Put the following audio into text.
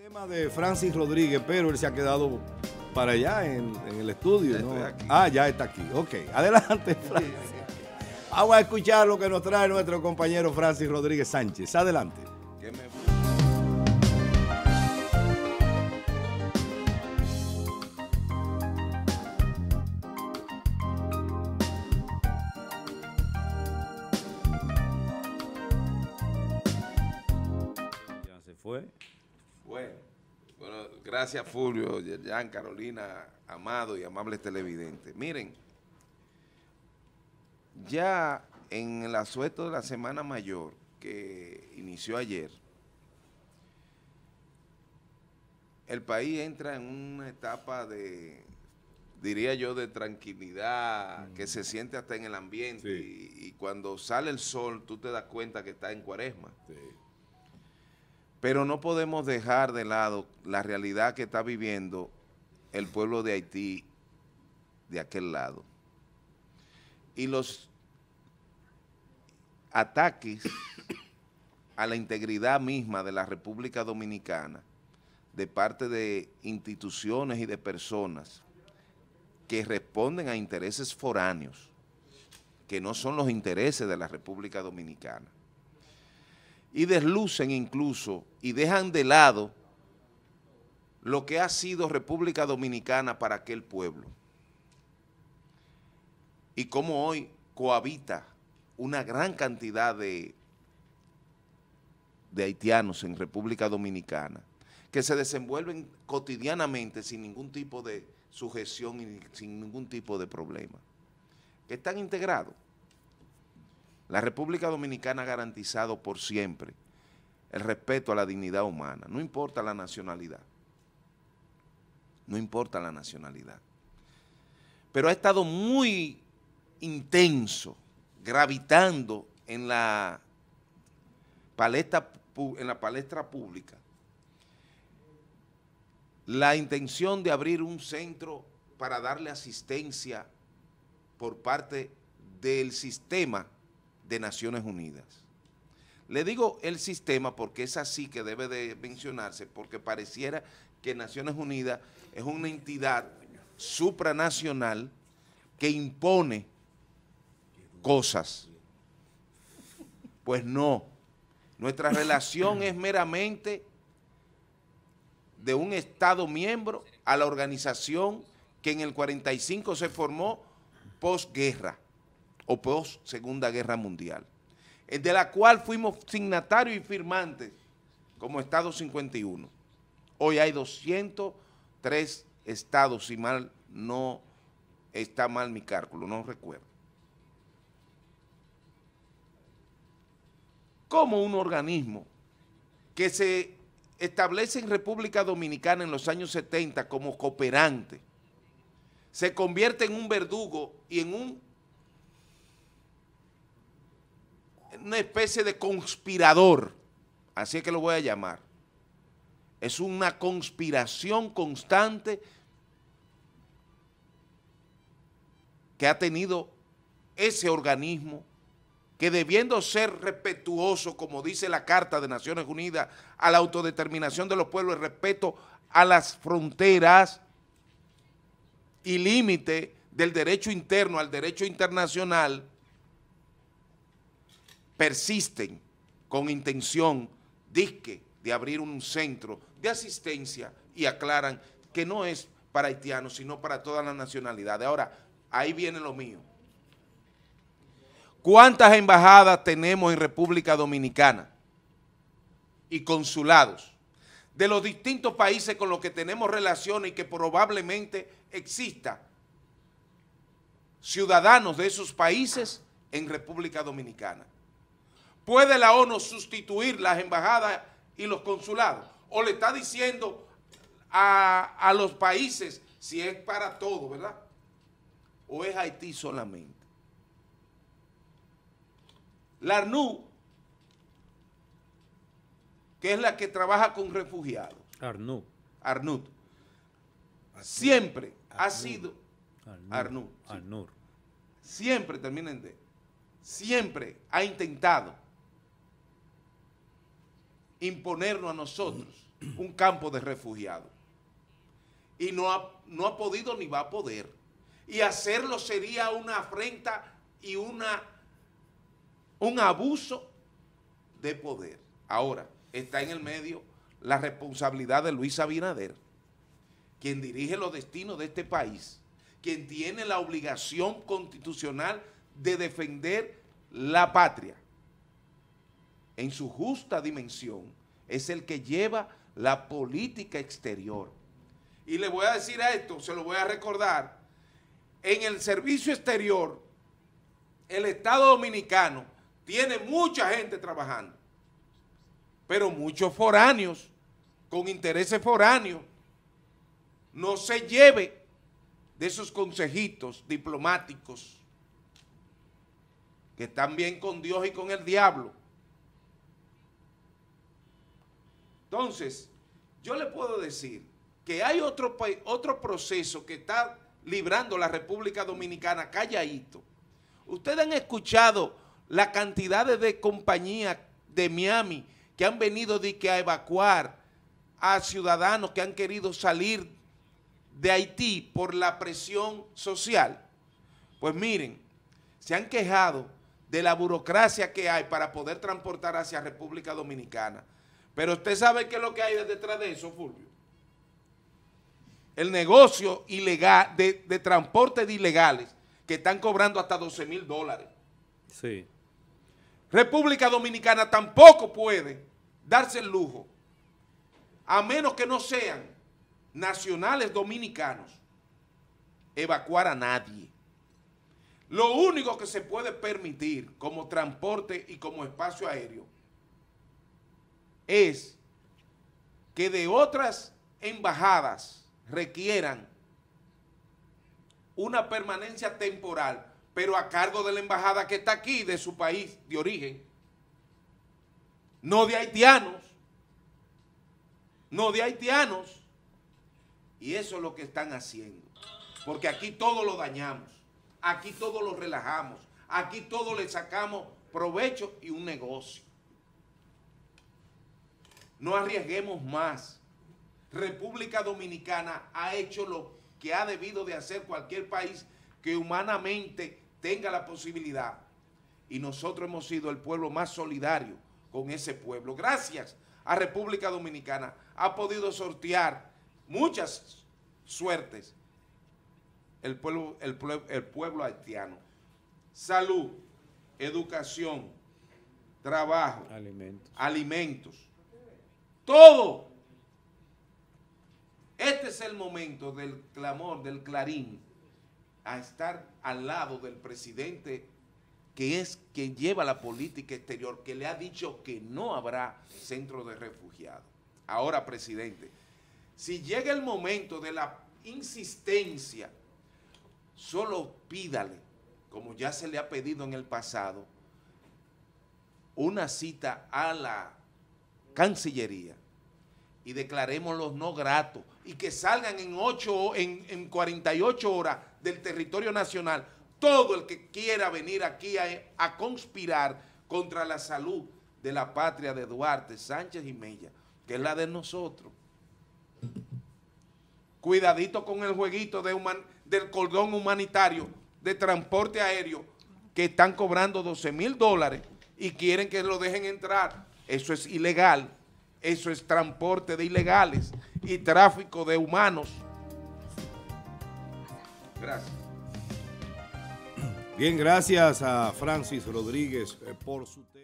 tema de Francis Rodríguez, pero él se ha quedado para allá en, el estudio. ¿no? Ah, ya está aquí. Ok, adelante, Francis. Vamos a escuchar lo que nos trae nuestro compañero Francis Rodríguez Sánchez. Adelante. Gracias, Fulvio, Yerjan, Carolina, amado y amables televidentes. Miren, ya en el asueto de la Semana Mayor que inició ayer, el país entra en una etapa de, diría yo, de tranquilidad, que mm. se siente hasta en el ambiente. Y, cuando sale el sol, tú te das cuenta que está en cuaresma. Sí. Pero no podemos dejar de lado la realidad que está viviendo el pueblo de Haití de aquel lado. Y los ataques a la integridad misma de la República Dominicana de parte de instituciones y de personas que responden a intereses foráneos, que no son los intereses de la República Dominicana y deslucen incluso y dejan de lado lo que ha sido República Dominicana para aquel pueblo y cómo hoy cohabita una gran cantidad de, de haitianos en República Dominicana que se desenvuelven cotidianamente sin ningún tipo de sujeción y sin ningún tipo de problema, que están integrados. La República Dominicana ha garantizado por siempre el respeto a la dignidad humana, no importa la nacionalidad. No importa la nacionalidad. Pero ha estado muy intenso, gravitando en la palestra, pública la intención de abrir un centro para darle asistencia por parte del sistema de Naciones Unidas. Le digo el sistema porque es así que debe de mencionarse, porque pareciera que Naciones Unidas es una entidad supranacional que impone cosas. Pues no, nuestra relación es meramente de un Estado miembro a la organización que en el 45 se formó posguerra o post Segunda Guerra Mundial, eh, de la cual fuimos signatarios y firmantes como Estado 51. Hoy hay 203 estados, si mal no está mal mi cálculo, no recuerdo. Como un organismo que se establece en República Dominicana en los años 70 como cooperante, se convierte en un verdugo y en un una especie de conspirador, así es que lo voy a llamar. Es una conspiración constante que ha tenido ese organismo que debiendo ser respetuoso, como dice la Carta de Naciones Unidas, a la autodeterminación de los pueblos, el respeto a las fronteras y límite del derecho interno al derecho internacional, persisten con intención, disque, de abrir un centro de asistencia y aclaran que no es para haitianos, sino para todas las nacionalidades. Ahora, ahí viene lo mío. ¿Cuántas embajadas tenemos en República Dominicana y consulados de los distintos países con los que tenemos relaciones y que probablemente exista ciudadanos de esos países en República Dominicana? ¿Puede la ONU sustituir las embajadas y los consulados? ¿O le está diciendo a, los países si es para todo, verdad? ¿O es Haití solamente? La ARNU, que es la que trabaja con refugiados. ARNU. Arnud. Siempre ha sido ARNU. Siempre, terminen de, siempre ha intentado imponernos a nosotros un campo de refugiados. Y no ha, no ha podido ni va a poder. Y hacerlo sería una afrenta y una, un abuso de poder. Ahora, está en el medio la responsabilidad de Luis Abinader, quien dirige los destinos de este país, quien tiene la obligación constitucional de defender la patria en su justa dimensión, es el que lleva la política exterior. Y le voy a decir a esto, se lo voy a recordar, en el servicio exterior, el Estado Dominicano tiene mucha gente trabajando, pero muchos foráneos, con intereses foráneos, no se lleve de esos consejitos diplomáticos que están bien con Dios y con el diablo, Entonces, yo le puedo decir que hay otro, otro proceso que está librando la República Dominicana calladito. Ustedes han escuchado la cantidad de compañías de Miami que han venido a evacuar a ciudadanos que han querido salir de Haití por la presión social. Pues miren, se han quejado de la burocracia que hay para poder transportar hacia República Dominicana. Pero usted sabe qué es lo que hay detrás de eso, Fulvio. El negocio ilegal de, de transporte de ilegales que están cobrando hasta 12 mil dólares. Sí. República Dominicana tampoco puede darse el lujo, a menos que no sean nacionales dominicanos, evacuar a nadie. Lo único que se puede permitir como transporte y como espacio aéreo es que de otras embajadas requieran una permanencia temporal, pero a cargo de la embajada que está aquí, de su país de origen, no de haitianos, no de haitianos. Y eso es lo que están haciendo. Porque aquí todo lo dañamos, aquí todo lo relajamos, aquí todo le sacamos provecho y un negocio. No arriesguemos más. República Dominicana ha hecho lo que ha debido de hacer cualquier país que humanamente tenga la posibilidad. Y nosotros hemos sido el pueblo más solidario con ese pueblo. Gracias a República Dominicana ha podido sortear muchas suertes el pueblo, el haitiano. Salud, educación, trabajo, alimentos, alimentos todo. Este es el momento del clamor, del clarín, a estar al lado del presidente que es quien lleva la política exterior, que le ha dicho que no habrá centro de refugiados. Ahora, presidente, si llega el momento de la insistencia, solo pídale, como ya se le ha pedido en el pasado, una cita a la Cancillería y declaremos los no gratos y que salgan en, en, 48 horas del territorio nacional todo el que quiera venir aquí a, conspirar contra la salud de la patria de Duarte, Sánchez y Mella, que es la de nosotros. Cuidadito con el jueguito de del cordón humanitario de transporte aéreo que están cobrando 12 mil dólares y quieren que lo dejen entrar. Eso es ilegal. Eso es transporte de ilegales y tráfico de humanos. Gracias. Bien, gracias a Francis Rodríguez eh, por su...